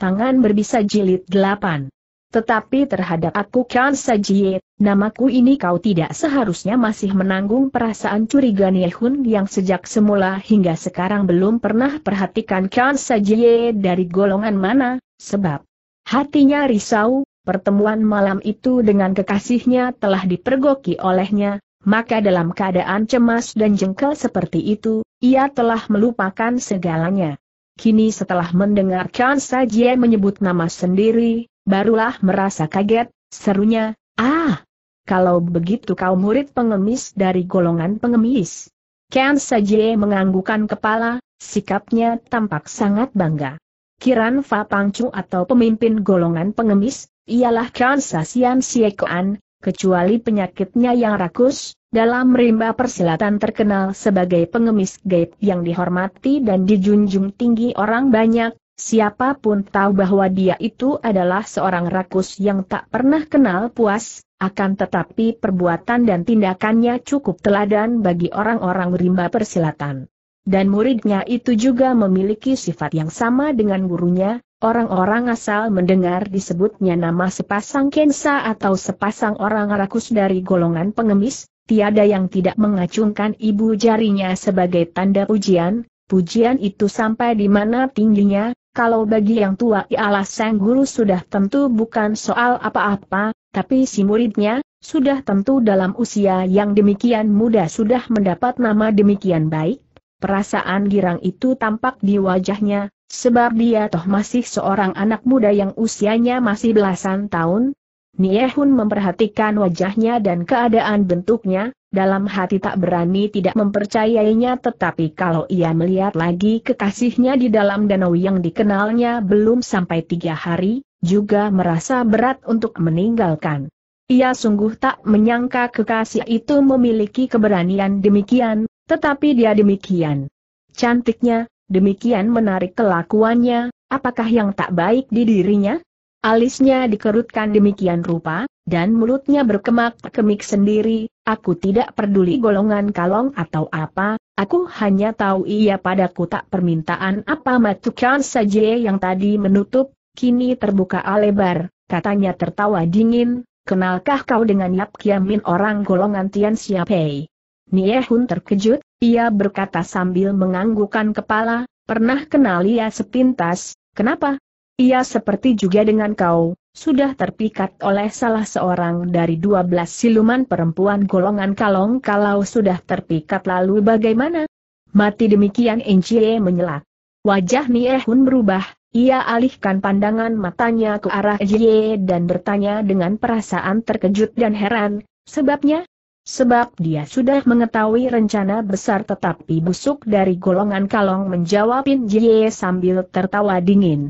tangan berbisa jilid 8. Tetapi terhadap aku Kan Sajie, namaku ini kau tidak seharusnya masih menanggung perasaan curiga Niehun yang sejak semula hingga sekarang belum pernah perhatikan Kan Sajie dari golongan mana, sebab hatinya risau, pertemuan malam itu dengan kekasihnya telah dipergoki olehnya, maka dalam keadaan cemas dan jengkel seperti itu, ia telah melupakan segalanya. Kini setelah mendengarkan Sajie menyebut nama sendiri, barulah merasa kaget, serunya, ah, kalau begitu kau murid pengemis dari golongan pengemis. Ken Sajie menganggukan kepala, sikapnya tampak sangat bangga. Kiran Fa Pangcu atau pemimpin golongan pengemis, ialah Ken Sasian Siekoan, kecuali penyakitnya yang rakus, dalam rimba persilatan terkenal sebagai pengemis gaib yang dihormati dan dijunjung tinggi orang banyak, siapapun tahu bahwa dia itu adalah seorang rakus yang tak pernah kenal puas, akan tetapi perbuatan dan tindakannya cukup teladan bagi orang-orang rimba persilatan. Dan muridnya itu juga memiliki sifat yang sama dengan gurunya, orang-orang asal mendengar disebutnya nama sepasang kensa atau sepasang orang rakus dari golongan pengemis, tiada yang tidak mengacungkan ibu jarinya sebagai tanda pujian, pujian itu sampai di mana tingginya, kalau bagi yang tua ialah sang guru sudah tentu bukan soal apa-apa, tapi si muridnya, sudah tentu dalam usia yang demikian muda sudah mendapat nama demikian baik, perasaan girang itu tampak di wajahnya, sebab dia toh masih seorang anak muda yang usianya masih belasan tahun, Hun memperhatikan wajahnya dan keadaan bentuknya, dalam hati tak berani tidak mempercayainya tetapi kalau ia melihat lagi kekasihnya di dalam danau yang dikenalnya belum sampai tiga hari, juga merasa berat untuk meninggalkan. Ia sungguh tak menyangka kekasih itu memiliki keberanian demikian, tetapi dia demikian. Cantiknya, demikian menarik kelakuannya, apakah yang tak baik di dirinya? Alisnya dikerutkan demikian rupa, dan mulutnya berkemak-kemik sendiri, aku tidak peduli golongan kalong atau apa, aku hanya tahu ia padaku tak permintaan apa matukan saja yang tadi menutup, kini terbuka alebar. katanya tertawa dingin, kenalkah kau dengan Yap Kiamin orang golongan Tian Nie Hun terkejut, ia berkata sambil menganggukan kepala, pernah kenal ia sepintas, kenapa, ia seperti juga dengan kau, sudah terpikat oleh salah seorang dari dua belas siluman perempuan golongan kalong kalau sudah terpikat lalu bagaimana? Mati demikian Encie menyelak. Wajah Niehun berubah, ia alihkan pandangan matanya ke arah Jie dan bertanya dengan perasaan terkejut dan heran, sebabnya? Sebab dia sudah mengetahui rencana besar tetapi busuk dari golongan kalong menjawabin Jie sambil tertawa dingin.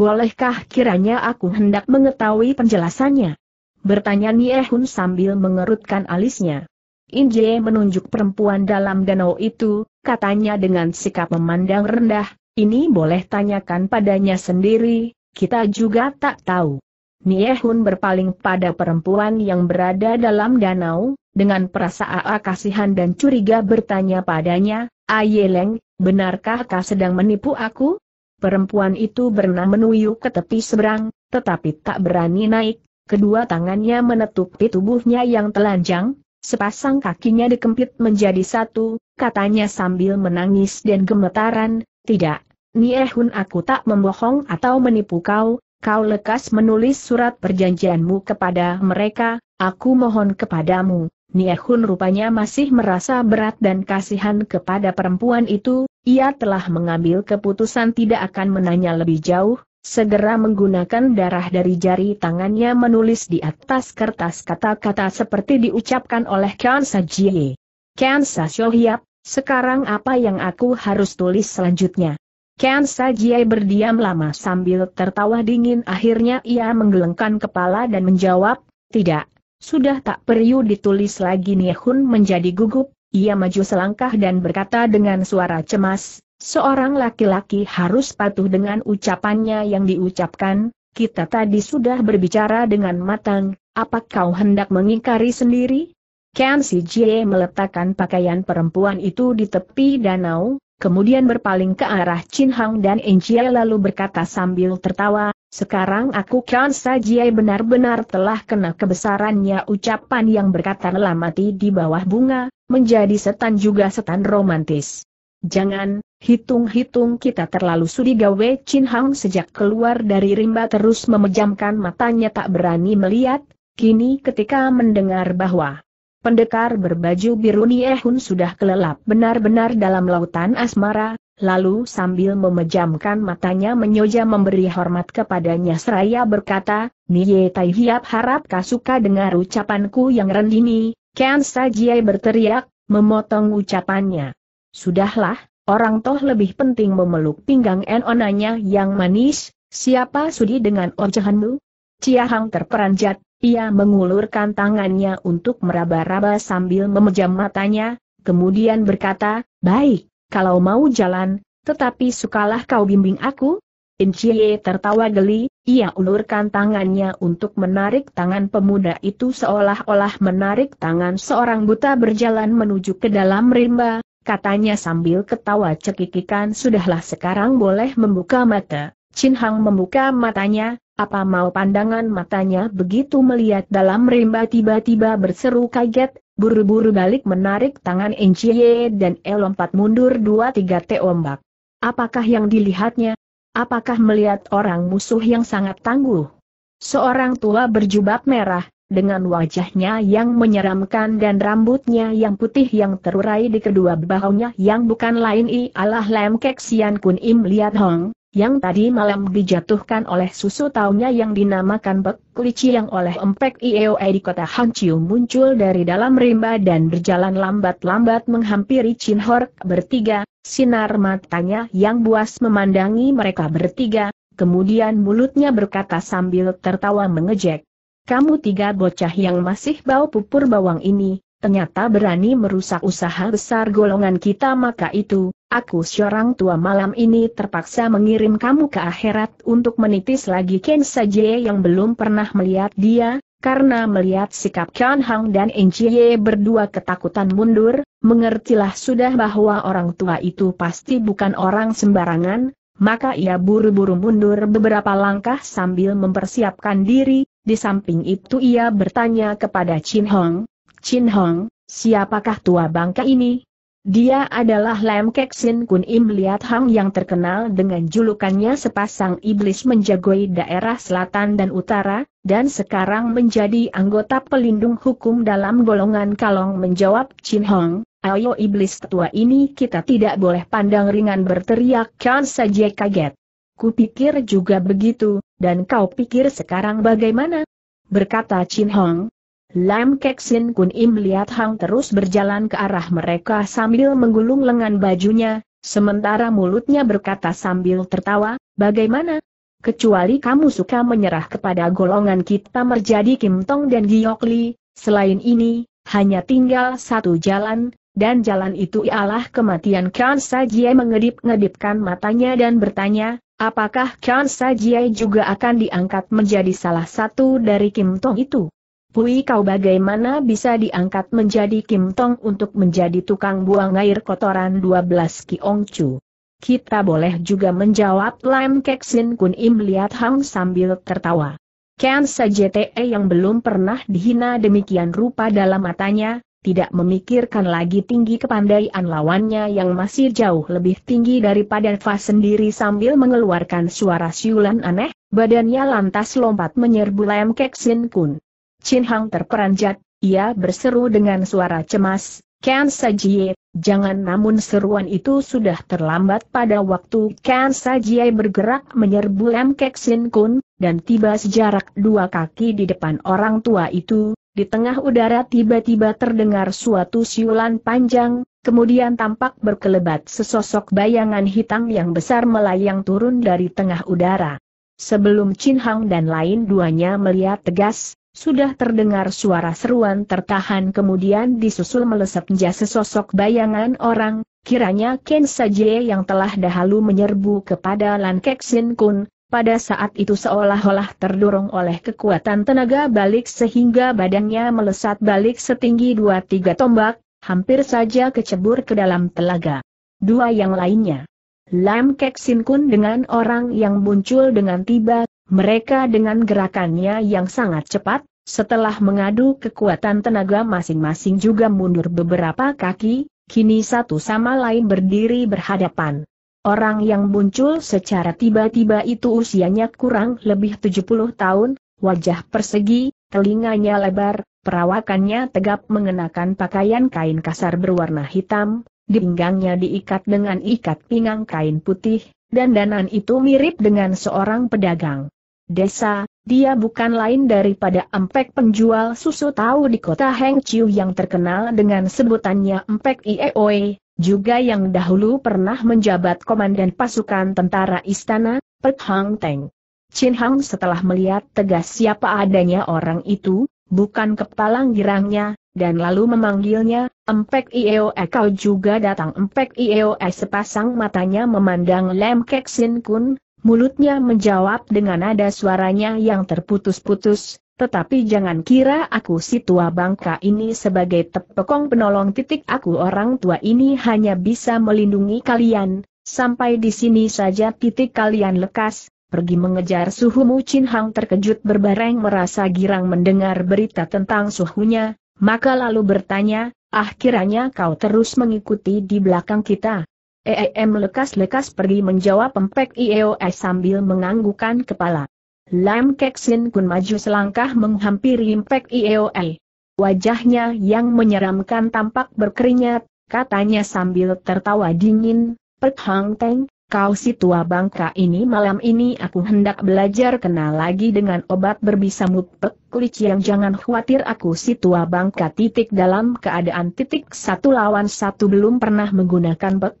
Bolehkah kiranya aku hendak mengetahui penjelasannya? Bertanya Hun sambil mengerutkan alisnya. Inje menunjuk perempuan dalam danau itu, katanya dengan sikap memandang rendah, ini boleh tanyakan padanya sendiri, kita juga tak tahu. Hun berpaling pada perempuan yang berada dalam danau, dengan perasaan kasihan dan curiga bertanya padanya, Ayeleng, benarkah kau sedang menipu aku? Perempuan itu berenang menuju ke tepi seberang, tetapi tak berani naik, kedua tangannya menetupi tubuhnya yang telanjang, sepasang kakinya dikempit menjadi satu, katanya sambil menangis dan gemetaran, tidak, Niehun aku tak membohong atau menipu kau, kau lekas menulis surat perjanjianmu kepada mereka, aku mohon kepadamu, Niehun rupanya masih merasa berat dan kasihan kepada perempuan itu, ia telah mengambil keputusan tidak akan menanya lebih jauh, segera menggunakan darah dari jari tangannya menulis di atas kertas kata-kata seperti diucapkan oleh Kan Sajie. Kan Sasiohiap, sekarang apa yang aku harus tulis selanjutnya? Sa Jie berdiam lama sambil tertawa dingin akhirnya ia menggelengkan kepala dan menjawab, tidak, sudah tak perlu ditulis lagi Niehun menjadi gugup, ia maju selangkah dan berkata dengan suara cemas, seorang laki-laki harus patuh dengan ucapannya yang diucapkan, kita tadi sudah berbicara dengan matang, apa kau hendak mengingkari sendiri? Ken Si Jie meletakkan pakaian perempuan itu di tepi danau, kemudian berpaling ke arah Chin Hang dan Enjie lalu berkata sambil tertawa, sekarang aku kan saja benar-benar telah kena kebesarannya ucapan yang berkata mati di bawah bunga, menjadi setan juga setan romantis. Jangan, hitung-hitung kita terlalu sudi gawe Chin Hang sejak keluar dari rimba terus memejamkan matanya tak berani melihat, kini ketika mendengar bahwa pendekar berbaju biru Niehun sudah kelelap benar-benar dalam lautan asmara, lalu sambil memejamkan matanya Menyoja memberi hormat kepadanya seraya berkata, Nye Tai Hiap harap suka dengar ucapanku yang rendini, Ken Sajie berteriak, memotong ucapannya. Sudahlah, orang toh lebih penting memeluk pinggang enonanya yang manis, siapa sudi dengan ocehanmu? Hang terperanjat, ia mengulurkan tangannya untuk meraba-raba sambil memejam matanya, kemudian berkata, baik, kalau mau jalan, tetapi sukalah kau bimbing aku? Incie tertawa geli, ia ulurkan tangannya untuk menarik tangan pemuda itu seolah-olah menarik tangan seorang buta berjalan menuju ke dalam rimba, katanya sambil ketawa cekikikan sudahlah sekarang boleh membuka mata. Chin Hang membuka matanya, apa mau pandangan matanya begitu melihat dalam rimba tiba-tiba berseru kaget, buru-buru balik menarik tangan Enciye dan E lompat mundur dua tiga ombak. Apakah yang dilihatnya? Apakah melihat orang musuh yang sangat tangguh? Seorang tua berjubah merah, dengan wajahnya yang menyeramkan dan rambutnya yang putih yang terurai di kedua bahunya yang bukan lain ialah Lam Kek Sian Kun Im Liat Hong, yang tadi malam dijatuhkan oleh susu taunya yang dinamakan Bek Lici yang oleh Empek Ioe di kota Hanciu muncul dari dalam rimba dan berjalan lambat-lambat menghampiri Chin Hork bertiga, sinar matanya yang buas memandangi mereka bertiga, kemudian mulutnya berkata sambil tertawa mengejek. Kamu tiga bocah yang masih bau pupur bawang ini, ternyata berani merusak usaha besar golongan kita maka itu, Aku seorang tua malam ini terpaksa mengirim kamu ke akhirat untuk menitis lagi Ken saja yang belum pernah melihat dia, karena melihat sikap Kian Hang dan Encie berdua ketakutan mundur, mengertilah sudah bahwa orang tua itu pasti bukan orang sembarangan, maka ia buru-buru mundur beberapa langkah sambil mempersiapkan diri, di samping itu ia bertanya kepada Chin Hong, Chin Hong, siapakah tua bangka ini? Dia adalah Lam Kek Sin Kun Im Liat Hang yang terkenal dengan julukannya sepasang iblis menjagoi daerah selatan dan utara, dan sekarang menjadi anggota pelindung hukum dalam golongan kalong menjawab Chin Hong, ayo iblis tua ini kita tidak boleh pandang ringan berteriak kan saja kaget. Kupikir juga begitu, dan kau pikir sekarang bagaimana? Berkata Chin Hong, Lam Keksin Kun Im melihat Hang terus berjalan ke arah mereka sambil menggulung lengan bajunya, sementara mulutnya berkata sambil tertawa, bagaimana? Kecuali kamu suka menyerah kepada golongan kita menjadi Kim Tong dan Giok Li, selain ini, hanya tinggal satu jalan, dan jalan itu ialah kematian Kan Sajie mengedip-ngedipkan matanya dan bertanya, apakah Kan Sajie juga akan diangkat menjadi salah satu dari Kim Tong itu? Pui kau bagaimana bisa diangkat menjadi Kim Tong untuk menjadi tukang buang air kotoran 12 Ong Chu. Kita boleh juga menjawab Lam Kek Sin Kun Im lihat Hang sambil tertawa. Ken te yang belum pernah dihina demikian rupa dalam matanya, tidak memikirkan lagi tinggi kepandaian lawannya yang masih jauh lebih tinggi daripada Fa sendiri sambil mengeluarkan suara siulan aneh, badannya lantas lompat menyerbu Lam Kek Sin Kun. Chin Hang terperanjat, ia berseru dengan suara cemas, Ken Sajie, jangan namun seruan itu sudah terlambat pada waktu Ken Sajie bergerak menyerbu Lam Kek Sin Kun, dan tiba sejarak dua kaki di depan orang tua itu, di tengah udara tiba-tiba terdengar suatu siulan panjang, kemudian tampak berkelebat sesosok bayangan hitam yang besar melayang turun dari tengah udara. Sebelum Chin Hang dan lain duanya melihat tegas, sudah terdengar suara seruan tertahan kemudian disusul melesapnya sesosok bayangan orang, kiranya Ken Sajie yang telah dahulu menyerbu kepada Lan Keksin Kun, pada saat itu seolah-olah terdorong oleh kekuatan tenaga balik sehingga badannya melesat balik setinggi dua tiga tombak, hampir saja kecebur ke dalam telaga. Dua yang lainnya. Lam Keksin Kun dengan orang yang muncul dengan tiba, mereka dengan gerakannya yang sangat cepat, setelah mengadu kekuatan tenaga masing-masing juga mundur beberapa kaki, kini satu sama lain berdiri berhadapan. Orang yang muncul secara tiba-tiba itu usianya kurang lebih 70 tahun, wajah persegi, telinganya lebar, perawakannya tegap mengenakan pakaian kain kasar berwarna hitam, di pinggangnya diikat dengan ikat pinggang kain putih, dan danan itu mirip dengan seorang pedagang desa, dia bukan lain daripada empek penjual susu tahu di kota Hengqiu yang terkenal dengan sebutannya empek Ieoe, juga yang dahulu pernah menjabat komandan pasukan tentara istana, Pek Hang Teng. Chin Hang setelah melihat tegas siapa adanya orang itu, bukan kepalang girangnya, dan lalu memanggilnya, Empek Ieoe kau juga datang Empek Ieoe sepasang matanya memandang Lem Sin Kun, Mulutnya menjawab dengan nada suaranya yang terputus-putus, tetapi jangan kira aku si tua bangka ini sebagai tepekong penolong titik aku orang tua ini hanya bisa melindungi kalian, sampai di sini saja titik kalian lekas, pergi mengejar suhu Chin Hang terkejut berbareng merasa girang mendengar berita tentang suhunya, maka lalu bertanya, ah kiranya kau terus mengikuti di belakang kita. EEM lekas-lekas pergi menjawab pempek IEOS eh sambil menganggukan kepala. Lam Keksin Kun maju selangkah menghampiri pempek IEOE. Eh. Wajahnya yang menyeramkan tampak berkeringat, katanya sambil tertawa dingin, Pek Hang Teng, kau si tua bangka ini malam ini aku hendak belajar kenal lagi dengan obat berbisa mutpek kulit yang jangan khawatir aku si tua bangka titik dalam keadaan titik satu lawan satu belum pernah menggunakan pek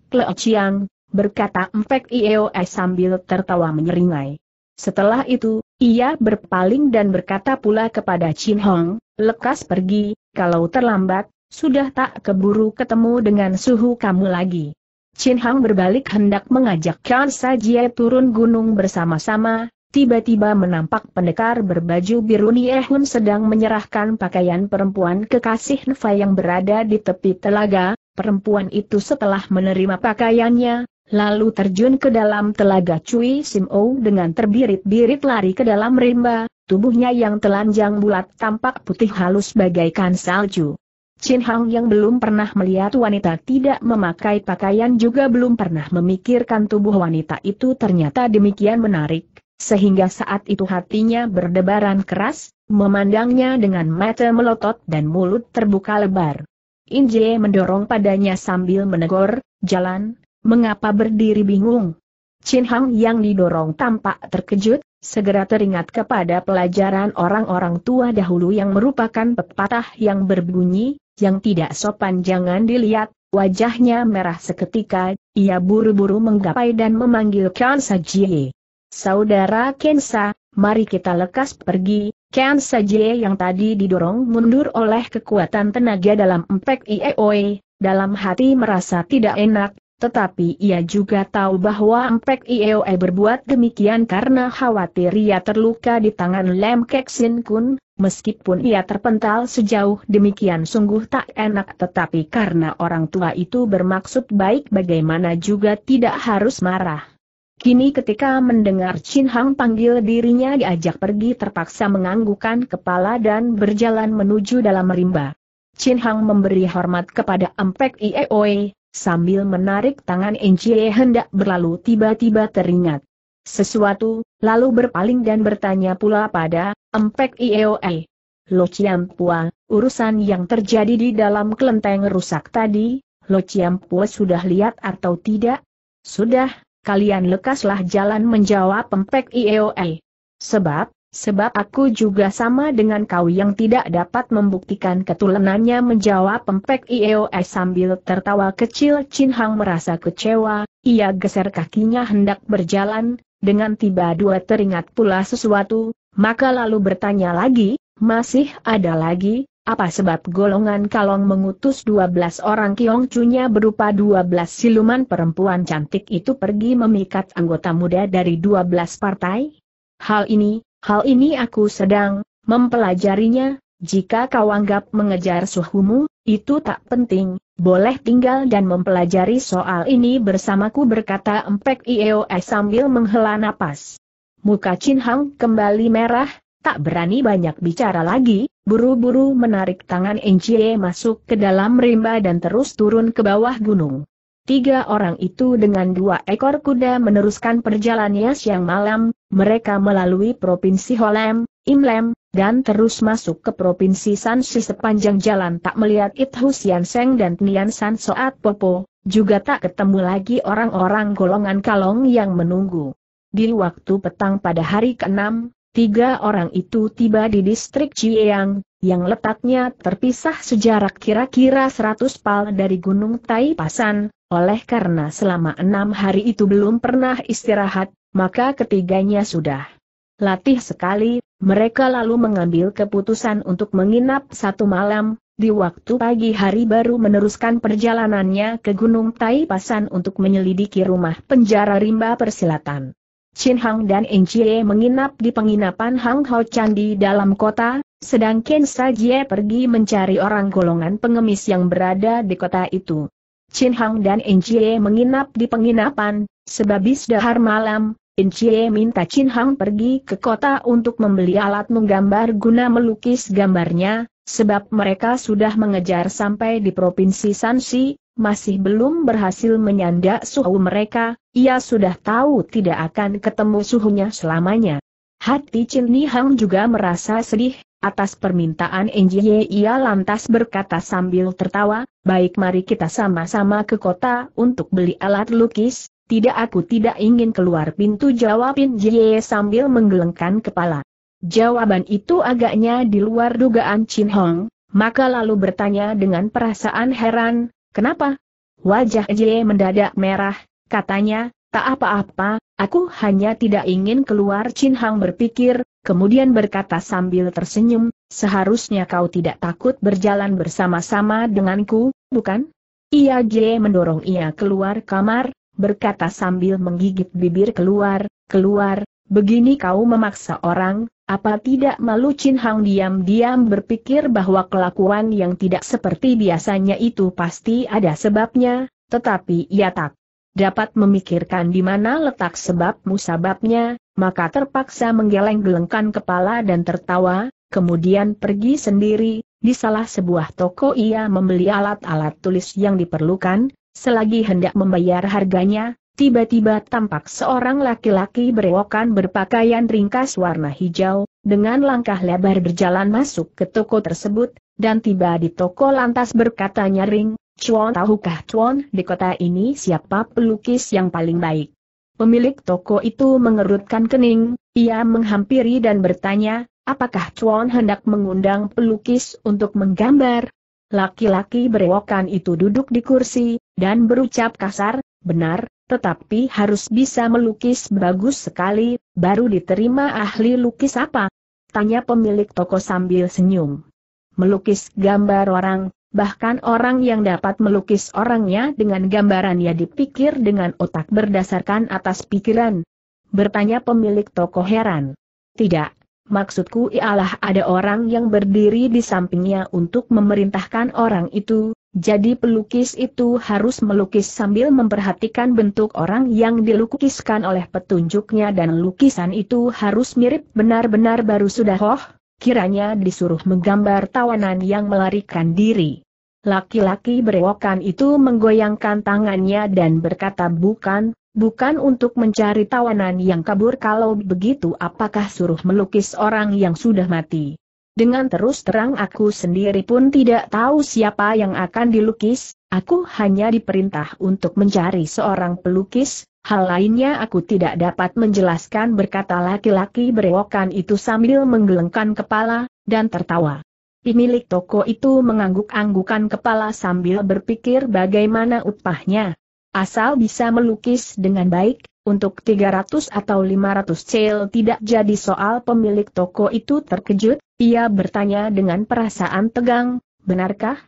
yang berkata empek ios sambil tertawa menyeringai. Setelah itu, ia berpaling dan berkata pula kepada Chin Hong, lekas pergi, kalau terlambat, sudah tak keburu ketemu dengan suhu kamu lagi. Chin Hang berbalik hendak mengajak Carl kan Sajie turun gunung bersama-sama, tiba-tiba menampak pendekar berbaju biru Hun sedang menyerahkan pakaian perempuan kekasih Nfa yang berada di tepi telaga, perempuan itu setelah menerima pakaiannya, lalu terjun ke dalam telaga Cui Simo dengan terbirit-birit lari ke dalam rimba, tubuhnya yang telanjang bulat tampak putih halus bagaikan salju. Chin Hang yang belum pernah melihat wanita tidak memakai pakaian juga belum pernah memikirkan tubuh wanita itu ternyata demikian menarik, sehingga saat itu hatinya berdebaran keras, memandangnya dengan mata melotot dan mulut terbuka lebar. Jie mendorong padanya sambil menegur, jalan, mengapa berdiri bingung? Chin Hang yang didorong tampak terkejut, segera teringat kepada pelajaran orang-orang tua dahulu yang merupakan pepatah yang berbunyi, yang tidak sopan jangan dilihat, wajahnya merah seketika, ia buru-buru menggapai dan memanggil Kansa Jie. Saudara Kensa, mari kita lekas pergi, Kansa Jie yang tadi didorong mundur oleh kekuatan tenaga dalam empek Ieoe, dalam hati merasa tidak enak, tetapi ia juga tahu bahwa Ampek Ioe berbuat demikian karena khawatir ia terluka di tangan Lem Kek Sin Kun, meskipun ia terpental sejauh demikian sungguh tak enak tetapi karena orang tua itu bermaksud baik bagaimana juga tidak harus marah. Kini ketika mendengar Chin Hang panggil dirinya diajak pergi terpaksa menganggukkan kepala dan berjalan menuju dalam rimba. Chin Hang memberi hormat kepada Ampek Ioe, Sambil menarik tangan Encie hendak berlalu tiba-tiba teringat sesuatu, lalu berpaling dan bertanya pula pada Empek Ioe. Lo Ciampua, urusan yang terjadi di dalam kelenteng rusak tadi, Lo Ciampua sudah lihat atau tidak? Sudah, kalian lekaslah jalan menjawab Empek Ioe. Sebab, Sebab aku juga sama dengan kau yang tidak dapat membuktikan ketulenannya menjawab pempek IOS sambil tertawa kecil Chin Hang merasa kecewa, ia geser kakinya hendak berjalan, dengan tiba dua teringat pula sesuatu, maka lalu bertanya lagi, masih ada lagi, apa sebab golongan kalong mengutus 12 orang kiong cunya berupa 12 siluman perempuan cantik itu pergi memikat anggota muda dari 12 partai? Hal ini, Hal ini aku sedang mempelajarinya, jika kau anggap mengejar suhumu, itu tak penting, boleh tinggal dan mempelajari soal ini bersamaku berkata Empek Ios sambil menghela napas. Muka Chin Hang kembali merah, tak berani banyak bicara lagi, buru-buru menarik tangan Enjie masuk ke dalam rimba dan terus turun ke bawah gunung. Tiga orang itu dengan dua ekor kuda meneruskan perjalanannya siang malam, mereka melalui Provinsi Holem, Imlem, dan terus masuk ke Provinsi Sansi sepanjang jalan tak melihat Ithu Sian Seng dan Nian San Soat Popo, juga tak ketemu lagi orang-orang golongan kalong yang menunggu. Di waktu petang pada hari ke-6, tiga orang itu tiba di distrik Chiang, yang letaknya terpisah sejarak kira-kira 100 pal dari Gunung Tai Pasan, oleh karena selama enam hari itu belum pernah istirahat, maka ketiganya sudah latih sekali, mereka lalu mengambil keputusan untuk menginap satu malam, di waktu pagi hari baru meneruskan perjalanannya ke Gunung Tai Pasan untuk menyelidiki rumah penjara rimba persilatan. Chin Hang dan Eng Chie menginap di penginapan Hang Hao Chan di dalam kota, sedangkan Sa Jie pergi mencari orang golongan pengemis yang berada di kota itu. Chin Hang dan Eng Chie menginap di penginapan, sebab sebabis dahar malam, Eng Chie minta Chin Hang pergi ke kota untuk membeli alat menggambar guna melukis gambarnya, sebab mereka sudah mengejar sampai di provinsi Sansi, masih belum berhasil menyandak suhu mereka, ia sudah tahu tidak akan ketemu suhunya selamanya. Hati Chin Ni Hang juga merasa sedih, atas permintaan Enjie. ia lantas berkata sambil tertawa, baik mari kita sama-sama ke kota untuk beli alat lukis, tidak aku tidak ingin keluar pintu jawab Enjie sambil menggelengkan kepala. Jawaban itu agaknya di luar dugaan Chin Hong, maka lalu bertanya dengan perasaan heran, Kenapa? Wajah Jie mendadak merah, katanya, tak apa-apa, aku hanya tidak ingin keluar Chin Hang berpikir, kemudian berkata sambil tersenyum, seharusnya kau tidak takut berjalan bersama-sama denganku, bukan? Ia J mendorong ia keluar kamar, berkata sambil menggigit bibir keluar, keluar, begini kau memaksa orang, apa tidak malu Chin Hang diam-diam berpikir bahwa kelakuan yang tidak seperti biasanya itu pasti ada sebabnya, tetapi ia tak dapat memikirkan di mana letak sebab musababnya, maka terpaksa menggeleng-gelengkan kepala dan tertawa, kemudian pergi sendiri, di salah sebuah toko ia membeli alat-alat tulis yang diperlukan, selagi hendak membayar harganya, tiba-tiba tampak seorang laki-laki berewokan berpakaian ringkas warna hijau, dengan langkah lebar berjalan masuk ke toko tersebut, dan tiba di toko lantas berkata nyaring, Cuan tahukah Cuan di kota ini siapa pelukis yang paling baik? Pemilik toko itu mengerutkan kening, ia menghampiri dan bertanya, apakah Cuan hendak mengundang pelukis untuk menggambar? Laki-laki berewokan itu duduk di kursi, dan berucap kasar, benar, tetapi harus bisa melukis bagus sekali, baru diterima ahli lukis apa? Tanya pemilik toko sambil senyum. Melukis gambar orang, bahkan orang yang dapat melukis orangnya dengan gambaran gambarannya dipikir dengan otak berdasarkan atas pikiran. Bertanya pemilik toko heran. Tidak, Maksudku ialah ada orang yang berdiri di sampingnya untuk memerintahkan orang itu, jadi pelukis itu harus melukis sambil memperhatikan bentuk orang yang dilukiskan oleh petunjuknya dan lukisan itu harus mirip benar-benar baru sudah hoh, kiranya disuruh menggambar tawanan yang melarikan diri. Laki-laki berewokan itu menggoyangkan tangannya dan berkata bukan, bukan untuk mencari tawanan yang kabur kalau begitu apakah suruh melukis orang yang sudah mati. Dengan terus terang aku sendiri pun tidak tahu siapa yang akan dilukis, aku hanya diperintah untuk mencari seorang pelukis, hal lainnya aku tidak dapat menjelaskan berkata laki-laki berewokan itu sambil menggelengkan kepala, dan tertawa. Pemilik toko itu mengangguk-anggukan kepala sambil berpikir bagaimana upahnya. Asal bisa melukis dengan baik, untuk 300 atau 500 cel tidak jadi soal pemilik toko itu terkejut, ia bertanya dengan perasaan tegang, benarkah?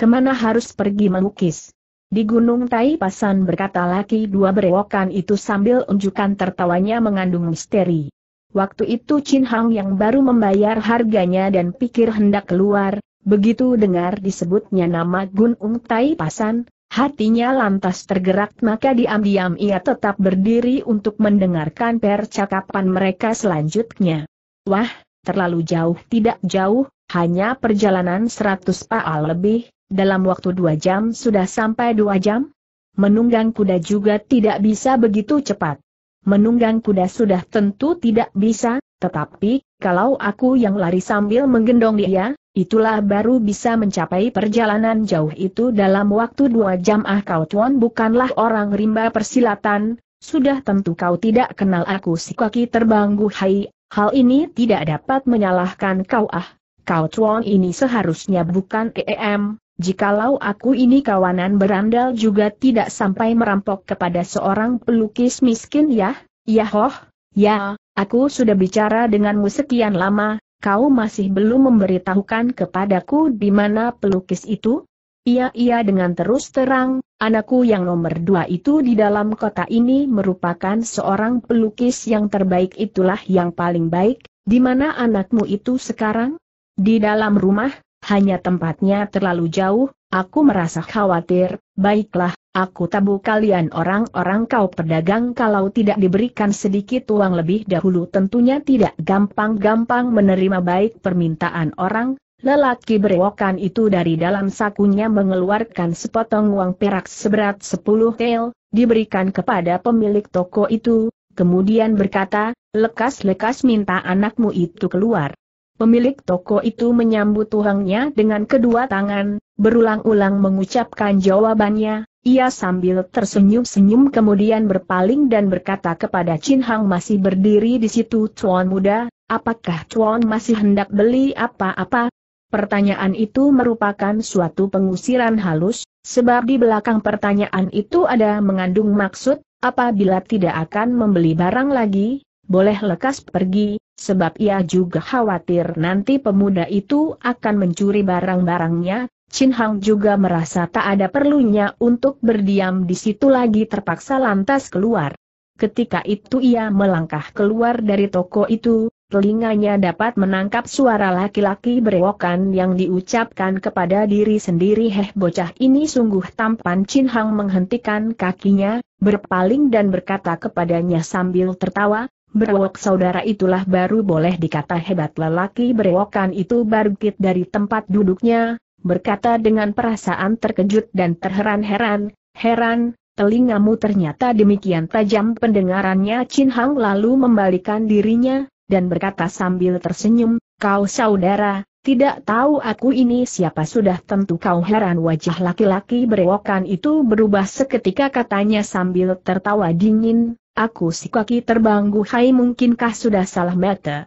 Kemana harus pergi mengukis? Di Gunung Tai Pasan berkata laki dua berewokan itu sambil unjukkan tertawanya mengandung misteri. Waktu itu Chin Hang yang baru membayar harganya dan pikir hendak keluar, begitu dengar disebutnya nama Gunung Tai Pasan, Hatinya lantas tergerak maka diam-diam ia tetap berdiri untuk mendengarkan percakapan mereka selanjutnya. Wah, terlalu jauh tidak jauh, hanya perjalanan 100 paal lebih, dalam waktu dua jam sudah sampai dua jam? Menunggang kuda juga tidak bisa begitu cepat. Menunggang kuda sudah tentu tidak bisa, tetapi, kalau aku yang lari sambil menggendong dia, Itulah baru bisa mencapai perjalanan jauh itu dalam waktu dua jam ah kau tuan bukanlah orang rimba persilatan, sudah tentu kau tidak kenal aku si kaki terbang Hai, hal ini tidak dapat menyalahkan kau ah, kau tuan ini seharusnya bukan EEM, jikalau aku ini kawanan berandal juga tidak sampai merampok kepada seorang pelukis miskin ya? Ya, hoh, ya, aku sudah bicara denganmu sekian lama, kau masih belum memberitahukan kepadaku di mana pelukis itu? Iya-iya dengan terus terang, anakku yang nomor dua itu di dalam kota ini merupakan seorang pelukis yang terbaik itulah yang paling baik, di mana anakmu itu sekarang? Di dalam rumah, hanya tempatnya terlalu jauh, aku merasa khawatir, baiklah, Aku tabu kalian orang-orang kau pedagang kalau tidak diberikan sedikit uang lebih dahulu tentunya tidak gampang-gampang menerima baik permintaan orang, Lelaki berewokan itu dari dalam sakunya mengeluarkan sepotong uang perak seberat 10 tel, diberikan kepada pemilik toko itu, kemudian berkata, lekas-lekas minta anakmu itu keluar. Pemilik toko itu menyambut uangnya dengan kedua tangan, berulang-ulang mengucapkan jawabannya, ia sambil tersenyum-senyum kemudian berpaling dan berkata kepada Chin Hang masih berdiri di situ Chuan Muda, apakah Chuan masih hendak beli apa-apa? Pertanyaan itu merupakan suatu pengusiran halus, sebab di belakang pertanyaan itu ada mengandung maksud, apabila tidak akan membeli barang lagi, boleh lekas pergi, sebab ia juga khawatir nanti pemuda itu akan mencuri barang-barangnya, Chin Hang juga merasa tak ada perlunya untuk berdiam di situ lagi terpaksa lantas keluar. Ketika itu ia melangkah keluar dari toko itu, telinganya dapat menangkap suara laki-laki berewokan yang diucapkan kepada diri sendiri Heh bocah ini sungguh tampan Chin Hang menghentikan kakinya, berpaling dan berkata kepadanya sambil tertawa, Berwok saudara itulah baru boleh dikata hebat lelaki berewokan itu bangkit dari tempat duduknya, berkata dengan perasaan terkejut dan terheran-heran, heran, telingamu ternyata demikian tajam pendengarannya Chin Hang lalu membalikan dirinya, dan berkata sambil tersenyum, kau saudara, tidak tahu aku ini siapa sudah tentu kau heran wajah laki-laki berewokan itu berubah seketika katanya sambil tertawa dingin, aku si kaki terbanggu Hai mungkinkah sudah salah mata.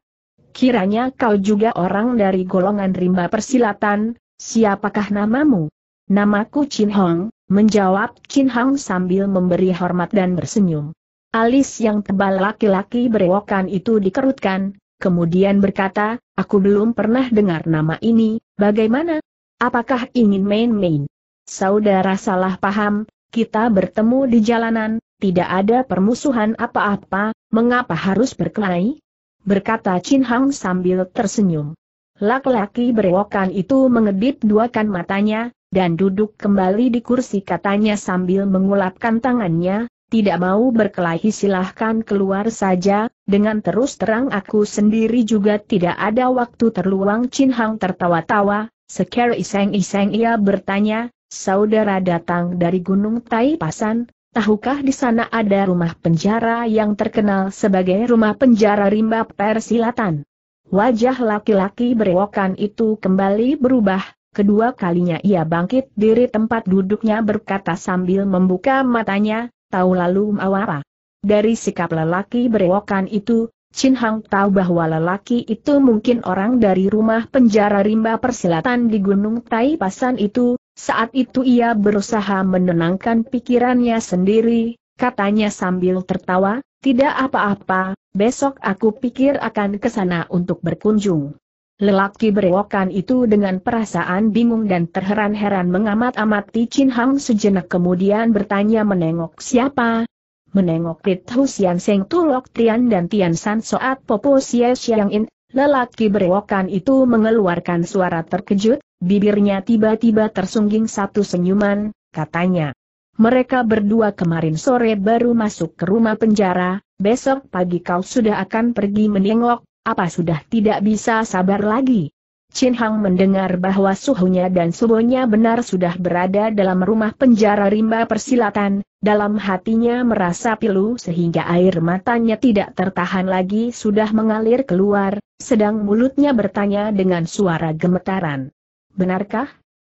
Kiranya kau juga orang dari golongan rimba persilatan, Siapakah namamu? Namaku Chin Hong, menjawab Chin Hong sambil memberi hormat dan bersenyum. Alis yang tebal laki-laki berewokan itu dikerutkan, kemudian berkata, aku belum pernah dengar nama ini, bagaimana? Apakah ingin main-main? Saudara salah paham, kita bertemu di jalanan, tidak ada permusuhan apa-apa, mengapa harus berkelahi? Berkata Chin Hong sambil tersenyum. Laki-laki berewokan itu mengedip duakan matanya, dan duduk kembali di kursi katanya sambil mengulapkan tangannya, tidak mau berkelahi silahkan keluar saja, dengan terus terang aku sendiri juga tidak ada waktu terluang Chin Hang tertawa-tawa, sekir iseng-iseng ia bertanya, saudara datang dari Gunung Tai Pasan, tahukah di sana ada rumah penjara yang terkenal sebagai rumah penjara rimba persilatan? Wajah laki-laki berewokan itu kembali berubah, kedua kalinya ia bangkit dari tempat duduknya berkata sambil membuka matanya, tahu lalu mau apa. Dari sikap lelaki berewokan itu, Chin Hang tahu bahwa lelaki itu mungkin orang dari rumah penjara rimba persilatan di Gunung Tai Pasan itu, saat itu ia berusaha menenangkan pikirannya sendiri, katanya sambil tertawa, tidak apa-apa, besok aku pikir akan ke sana untuk berkunjung. Lelaki berewokan itu dengan perasaan bingung dan terheran-heran mengamat-amati Chin Hang sejenak kemudian bertanya menengok siapa, menengok Rit Husian Seng Tulok Tian dan Tian San Soat Popo Sia Siang In, lelaki berewokan itu mengeluarkan suara terkejut, bibirnya tiba-tiba tersungging satu senyuman, katanya, mereka berdua kemarin sore baru masuk ke rumah penjara, besok pagi kau sudah akan pergi menengok, apa sudah tidak bisa sabar lagi? Chin Hang mendengar bahwa suhunya dan subonya benar sudah berada dalam rumah penjara rimba persilatan, dalam hatinya merasa pilu sehingga air matanya tidak tertahan lagi sudah mengalir keluar, sedang mulutnya bertanya dengan suara gemetaran. Benarkah?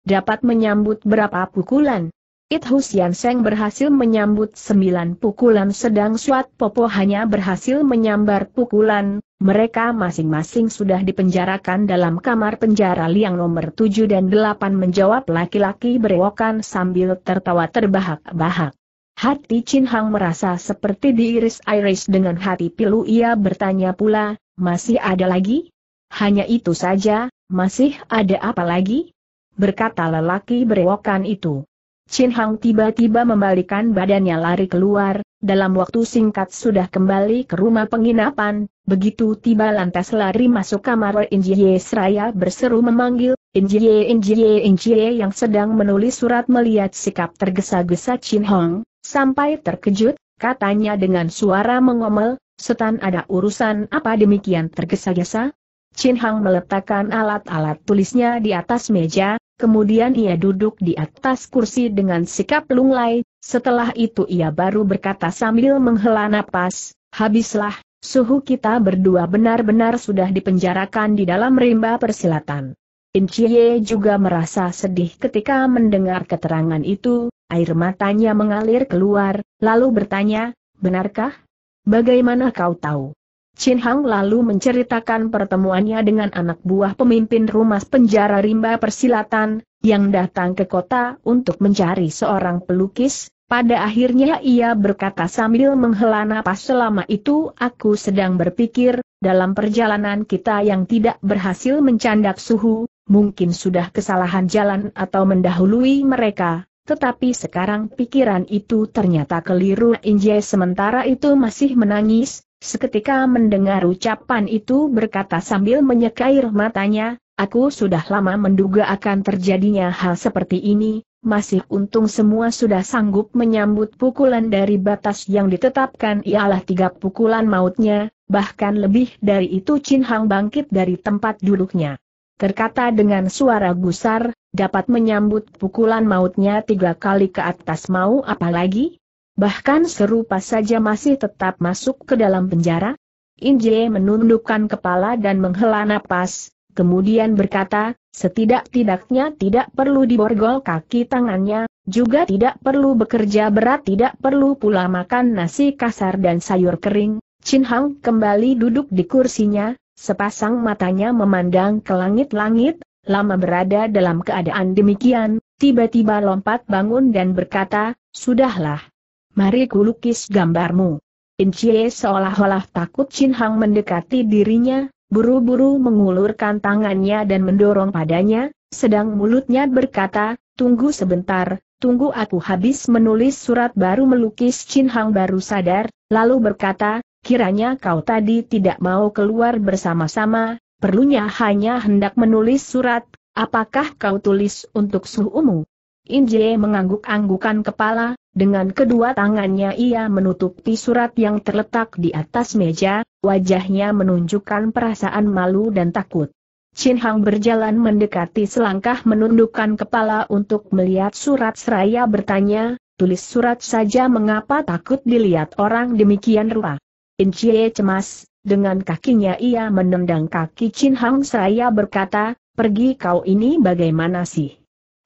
Dapat menyambut berapa pukulan? It Husian Seng berhasil menyambut sembilan pukulan sedang Suat Popo hanya berhasil menyambar pukulan, mereka masing-masing sudah dipenjarakan dalam kamar penjara liang nomor tujuh dan delapan menjawab laki-laki berewokan sambil tertawa terbahak-bahak. Hati Chin Hang merasa seperti diiris-iris dengan hati pilu ia bertanya pula, masih ada lagi? Hanya itu saja, masih ada apa lagi? Berkata lelaki berewokan itu. Chin Hang tiba-tiba membalikan badannya lari keluar, dalam waktu singkat sudah kembali ke rumah penginapan, begitu tiba lantas lari masuk kamar Injie Seraya berseru memanggil, Injie Injie Injie yang sedang menulis surat melihat sikap tergesa-gesa Chin Hang. sampai terkejut, katanya dengan suara mengomel, setan ada urusan apa demikian tergesa-gesa? Chin Hang meletakkan alat-alat tulisnya di atas meja, Kemudian ia duduk di atas kursi dengan sikap lunglai, setelah itu ia baru berkata sambil menghela napas, habislah, suhu kita berdua benar-benar sudah dipenjarakan di dalam rimba persilatan. Inciye juga merasa sedih ketika mendengar keterangan itu, air matanya mengalir keluar, lalu bertanya, benarkah? Bagaimana kau tahu? Chin Hang lalu menceritakan pertemuannya dengan anak buah pemimpin rumah penjara rimba persilatan, yang datang ke kota untuk mencari seorang pelukis, pada akhirnya ia berkata sambil menghela napas selama itu aku sedang berpikir, dalam perjalanan kita yang tidak berhasil mencandak suhu, mungkin sudah kesalahan jalan atau mendahului mereka, tetapi sekarang pikiran itu ternyata keliru. Inje sementara itu masih menangis, Seketika mendengar ucapan itu berkata sambil menyekair matanya, aku sudah lama menduga akan terjadinya hal seperti ini, masih untung semua sudah sanggup menyambut pukulan dari batas yang ditetapkan ialah tiga pukulan mautnya, bahkan lebih dari itu Chin Hang bangkit dari tempat duduknya. Terkata dengan suara gusar, dapat menyambut pukulan mautnya tiga kali ke atas mau apalagi? Bahkan serupa saja masih tetap masuk ke dalam penjara? Inje menundukkan kepala dan menghela napas, kemudian berkata, setidak-tidaknya tidak perlu diborgol kaki tangannya, juga tidak perlu bekerja berat tidak perlu pula makan nasi kasar dan sayur kering. Chin Hang kembali duduk di kursinya, sepasang matanya memandang ke langit-langit, lama berada dalam keadaan demikian, tiba-tiba lompat bangun dan berkata, Sudahlah, mari kulukis gambarmu. Incie seolah-olah takut Chin Hang mendekati dirinya, buru-buru mengulurkan tangannya dan mendorong padanya, sedang mulutnya berkata, tunggu sebentar, tunggu aku habis menulis surat baru melukis Chin Hang baru sadar, lalu berkata, kiranya kau tadi tidak mau keluar bersama-sama, perlunya hanya hendak menulis surat, apakah kau tulis untuk suhumu? Inje mengangguk-anggukan kepala, dengan kedua tangannya ia menutupi surat yang terletak di atas meja, wajahnya menunjukkan perasaan malu dan takut. Chin Hang berjalan mendekati selangkah menundukkan kepala untuk melihat surat seraya bertanya, tulis surat saja mengapa takut dilihat orang demikian rupa. Chie cemas, dengan kakinya ia menendang kaki Chin Hang seraya berkata, pergi kau ini bagaimana sih?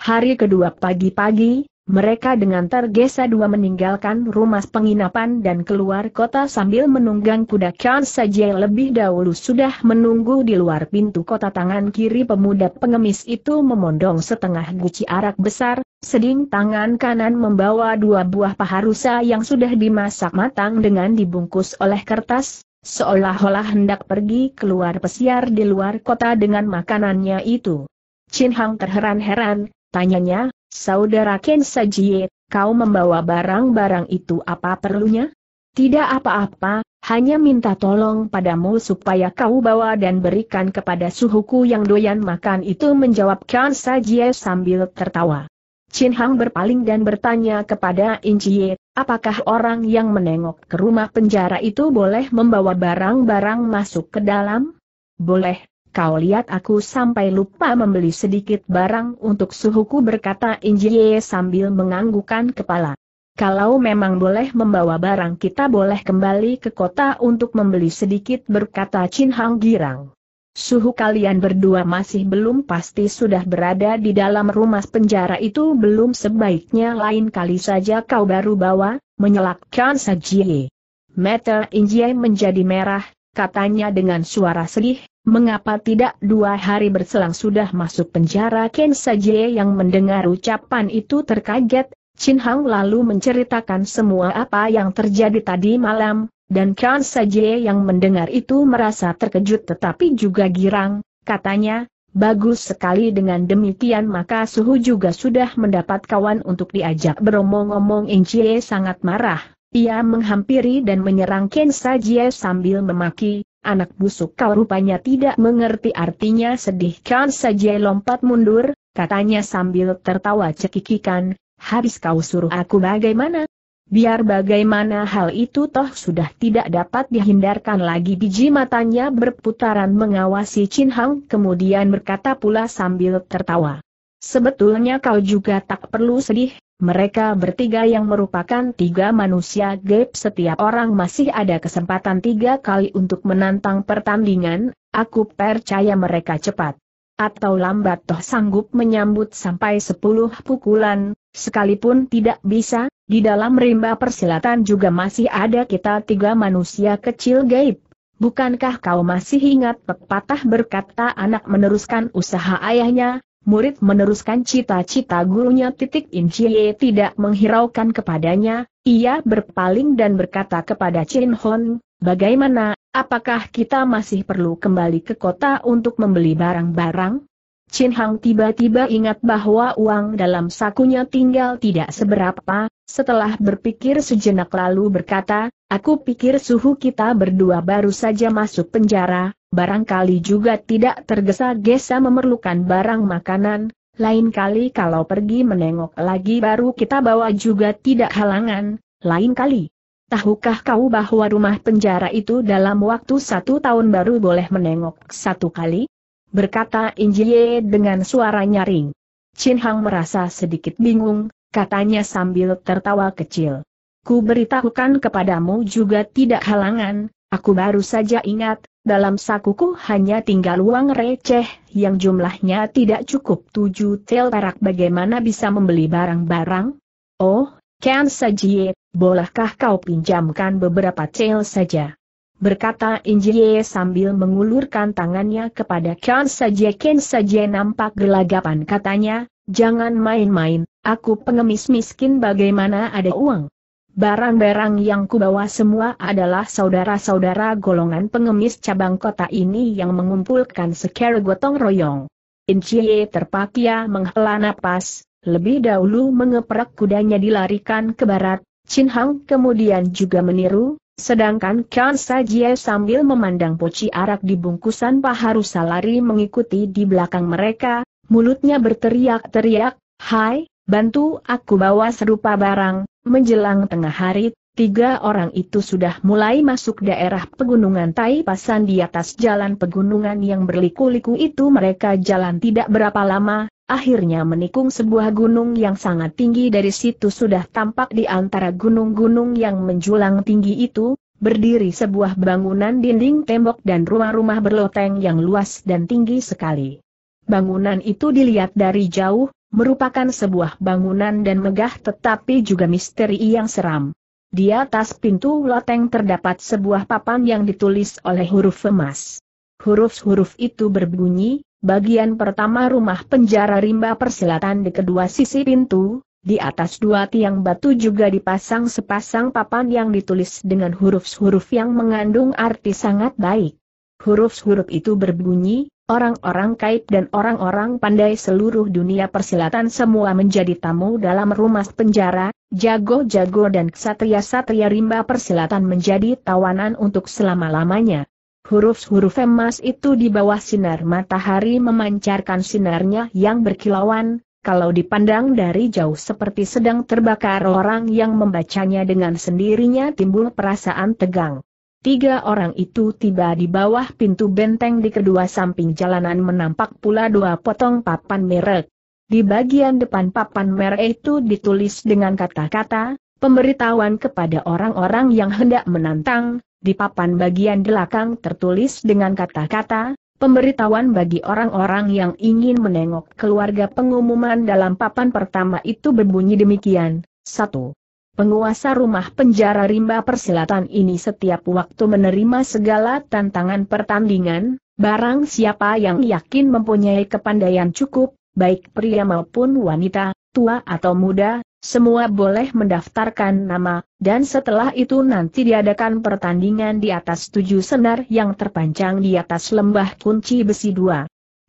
Hari kedua pagi-pagi, mereka dengan tergesa dua meninggalkan rumah penginapan dan keluar kota sambil menunggang kuda Khan saja lebih dahulu sudah menunggu di luar pintu kota tangan kiri pemuda pengemis itu memondong setengah guci arak besar, seding tangan kanan membawa dua buah paharusa yang sudah dimasak matang dengan dibungkus oleh kertas, seolah-olah hendak pergi keluar pesiar di luar kota dengan makanannya itu. Chin Hang terheran-heran, tanyanya, Saudara Ken Sajie, kau membawa barang-barang itu apa perlunya? Tidak apa-apa, hanya minta tolong padamu supaya kau bawa dan berikan kepada suhuku yang doyan makan itu menjawab Ken Sajie sambil tertawa. Chin Hang berpaling dan bertanya kepada Jie, apakah orang yang menengok ke rumah penjara itu boleh membawa barang-barang masuk ke dalam? Boleh, kau lihat aku sampai lupa membeli sedikit barang untuk suhuku berkata Injie sambil menganggukkan kepala. Kalau memang boleh membawa barang kita boleh kembali ke kota untuk membeli sedikit berkata Chin Hang Girang. Suhu kalian berdua masih belum pasti sudah berada di dalam rumah penjara itu belum sebaiknya lain kali saja kau baru bawa, menyelakkan saja. Mata Injie menjadi merah, katanya dengan suara sedih, Mengapa tidak dua hari berselang sudah masuk penjara Ken Sajie yang mendengar ucapan itu terkaget, Chin Hang lalu menceritakan semua apa yang terjadi tadi malam, dan Ken Sajie yang mendengar itu merasa terkejut tetapi juga girang, katanya, bagus sekali dengan demikian maka Suhu juga sudah mendapat kawan untuk diajak beromong-omong Injie sangat marah. Ia menghampiri dan menyerang Ken Sajie sambil memaki, anak busuk kau rupanya tidak mengerti artinya sedih kan saja lompat mundur, katanya sambil tertawa cekikikan, habis kau suruh aku bagaimana? Biar bagaimana hal itu toh sudah tidak dapat dihindarkan lagi biji matanya berputaran mengawasi Chin Hang kemudian berkata pula sambil tertawa. Sebetulnya kau juga tak perlu sedih, mereka bertiga yang merupakan tiga manusia gaib setiap orang masih ada kesempatan tiga kali untuk menantang pertandingan, aku percaya mereka cepat. Atau lambat toh sanggup menyambut sampai sepuluh pukulan, sekalipun tidak bisa, di dalam rimba persilatan juga masih ada kita tiga manusia kecil gaib. Bukankah kau masih ingat pepatah berkata anak meneruskan usaha ayahnya, murid meneruskan cita-cita gurunya titik Chie tidak menghiraukan kepadanya, ia berpaling dan berkata kepada Chin Hon, bagaimana, apakah kita masih perlu kembali ke kota untuk membeli barang-barang? Chin Hang tiba-tiba ingat bahwa uang dalam sakunya tinggal tidak seberapa, setelah berpikir sejenak lalu berkata, aku pikir suhu kita berdua baru saja masuk penjara, barangkali juga tidak tergesa-gesa memerlukan barang makanan, lain kali kalau pergi menengok lagi baru kita bawa juga tidak halangan, lain kali. Tahukah kau bahwa rumah penjara itu dalam waktu satu tahun baru boleh menengok satu kali? Berkata Injie dengan suara nyaring. Chin Hang merasa sedikit bingung, katanya sambil tertawa kecil. Ku beritahukan kepadamu juga tidak halangan, aku baru saja ingat, dalam sakuku hanya tinggal uang receh yang jumlahnya tidak cukup tujuh tel perak bagaimana bisa membeli barang-barang? Oh, Ken Sajie, bolehkah kau pinjamkan beberapa tel saja? Berkata Injie sambil mengulurkan tangannya kepada Ken Sajie. Ken Sajie nampak gelagapan katanya, jangan main-main, Aku pengemis miskin bagaimana ada uang? Barang-barang yang kubawa semua adalah saudara-saudara golongan pengemis cabang kota ini yang mengumpulkan sekere gotong royong. Incie terpakia menghela napas, lebih dahulu mengeprak kudanya dilarikan ke barat, Chin Hang kemudian juga meniru, sedangkan Kan Sajie sambil memandang poci arak di bungkusan Paharu lari mengikuti di belakang mereka, mulutnya berteriak-teriak, Hai, Bantu aku bawa serupa barang, menjelang tengah hari, tiga orang itu sudah mulai masuk daerah pegunungan Tai Pasan di atas jalan pegunungan yang berliku-liku itu mereka jalan tidak berapa lama, akhirnya menikung sebuah gunung yang sangat tinggi dari situ sudah tampak di antara gunung-gunung yang menjulang tinggi itu, berdiri sebuah bangunan dinding tembok dan rumah-rumah berloteng yang luas dan tinggi sekali. Bangunan itu dilihat dari jauh, merupakan sebuah bangunan dan megah tetapi juga misteri yang seram. Di atas pintu loteng terdapat sebuah papan yang ditulis oleh huruf emas. Huruf-huruf itu berbunyi, bagian pertama rumah penjara rimba persilatan di kedua sisi pintu, di atas dua tiang batu juga dipasang sepasang papan yang ditulis dengan huruf-huruf yang mengandung arti sangat baik. Huruf-huruf itu berbunyi, Orang-orang kaib dan orang-orang pandai seluruh dunia persilatan semua menjadi tamu dalam rumah penjara, jago-jago dan ksatria-satria rimba persilatan menjadi tawanan untuk selama-lamanya. Huruf-huruf emas itu di bawah sinar matahari memancarkan sinarnya yang berkilauan, kalau dipandang dari jauh seperti sedang terbakar orang yang membacanya dengan sendirinya timbul perasaan tegang. Tiga orang itu tiba di bawah pintu benteng di kedua samping jalanan menampak pula dua potong papan merek. Di bagian depan papan merek itu ditulis dengan kata-kata, pemberitahuan kepada orang-orang yang hendak menantang, di papan bagian belakang tertulis dengan kata-kata, pemberitahuan bagi orang-orang yang ingin menengok keluarga pengumuman dalam papan pertama itu berbunyi demikian. 1. Penguasa rumah penjara rimba persilatan ini setiap waktu menerima segala tantangan pertandingan, barang siapa yang yakin mempunyai kepandaian cukup, baik pria maupun wanita, tua atau muda, semua boleh mendaftarkan nama, dan setelah itu nanti diadakan pertandingan di atas tujuh senar yang terpanjang di atas lembah kunci besi dua.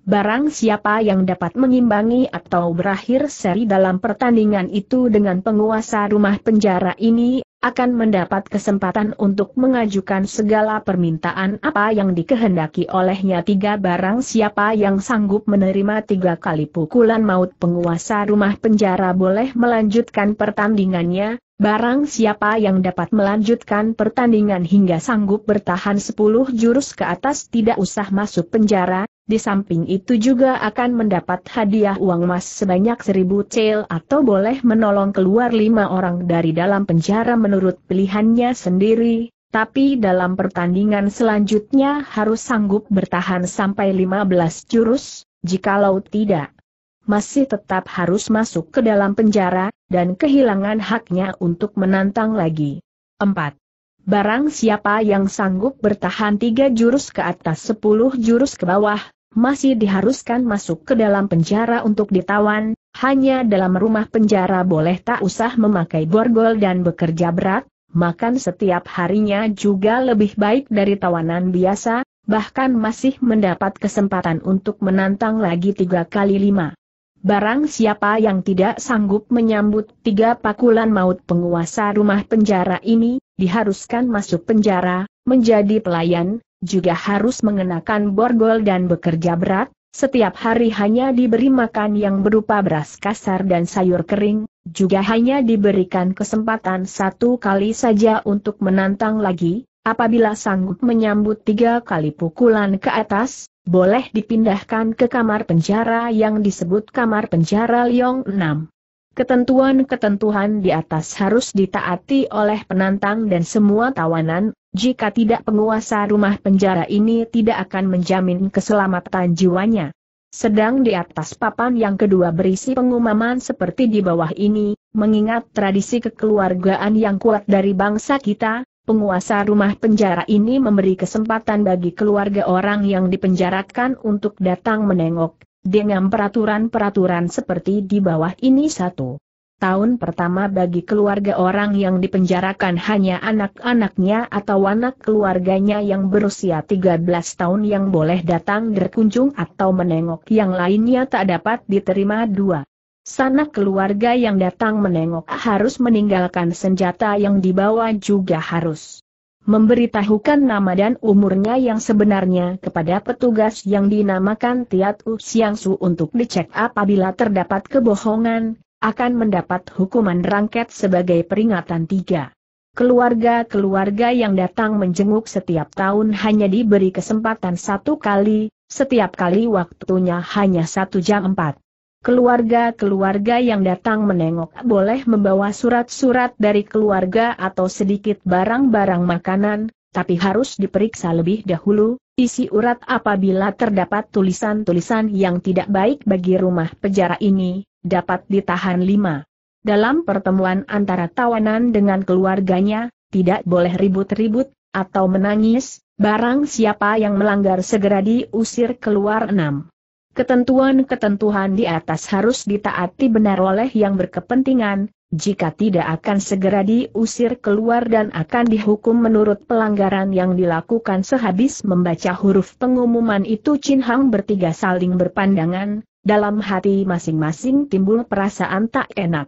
Barang siapa yang dapat mengimbangi atau berakhir seri dalam pertandingan itu dengan penguasa rumah penjara ini, akan mendapat kesempatan untuk mengajukan segala permintaan apa yang dikehendaki olehnya tiga barang siapa yang sanggup menerima tiga kali pukulan maut penguasa rumah penjara boleh melanjutkan pertandingannya, Barang siapa yang dapat melanjutkan pertandingan hingga sanggup bertahan sepuluh jurus ke atas tidak usah masuk penjara, di samping itu juga akan mendapat hadiah uang emas sebanyak seribu cel atau boleh menolong keluar lima orang dari dalam penjara menurut pilihannya sendiri, tapi dalam pertandingan selanjutnya harus sanggup bertahan sampai 15 jurus, jikalau tidak masih tetap harus masuk ke dalam penjara, dan kehilangan haknya untuk menantang lagi. 4. Barang siapa yang sanggup bertahan tiga jurus ke atas sepuluh jurus ke bawah, masih diharuskan masuk ke dalam penjara untuk ditawan, hanya dalam rumah penjara boleh tak usah memakai borgol dan bekerja berat, makan setiap harinya juga lebih baik dari tawanan biasa, bahkan masih mendapat kesempatan untuk menantang lagi tiga kali lima. Barang siapa yang tidak sanggup menyambut tiga pakulan maut penguasa rumah penjara ini, diharuskan masuk penjara, menjadi pelayan, juga harus mengenakan borgol dan bekerja berat, setiap hari hanya diberi makan yang berupa beras kasar dan sayur kering, juga hanya diberikan kesempatan satu kali saja untuk menantang lagi, apabila sanggup menyambut tiga kali pukulan ke atas, boleh dipindahkan ke kamar penjara yang disebut kamar penjara Liong 6. Ketentuan-ketentuan di atas harus ditaati oleh penantang dan semua tawanan, jika tidak penguasa rumah penjara ini tidak akan menjamin keselamatan jiwanya. Sedang di atas papan yang kedua berisi pengumuman seperti di bawah ini, mengingat tradisi kekeluargaan yang kuat dari bangsa kita, penguasa rumah penjara ini memberi kesempatan bagi keluarga orang yang dipenjarakan untuk datang menengok, dengan peraturan-peraturan seperti di bawah ini satu. Tahun pertama bagi keluarga orang yang dipenjarakan hanya anak-anaknya atau anak keluarganya yang berusia 13 tahun yang boleh datang berkunjung atau menengok yang lainnya tak dapat diterima dua. Sanak keluarga yang datang menengok harus meninggalkan senjata yang dibawa juga harus memberitahukan nama dan umurnya yang sebenarnya kepada petugas yang dinamakan Tiat U Siang untuk dicek apabila terdapat kebohongan, akan mendapat hukuman rangket sebagai peringatan tiga. Keluarga-keluarga yang datang menjenguk setiap tahun hanya diberi kesempatan satu kali, setiap kali waktunya hanya satu jam empat. Keluarga-keluarga yang datang menengok boleh membawa surat-surat dari keluarga atau sedikit barang-barang makanan, tapi harus diperiksa lebih dahulu, isi urat apabila terdapat tulisan-tulisan yang tidak baik bagi rumah penjara ini, dapat ditahan lima. Dalam pertemuan antara tawanan dengan keluarganya, tidak boleh ribut-ribut, atau menangis, barang siapa yang melanggar segera diusir keluar enam. Ketentuan-ketentuan di atas harus ditaati benar oleh yang berkepentingan, jika tidak akan segera diusir keluar dan akan dihukum menurut pelanggaran yang dilakukan sehabis membaca huruf pengumuman itu Chin Hang bertiga saling berpandangan, dalam hati masing-masing timbul perasaan tak enak.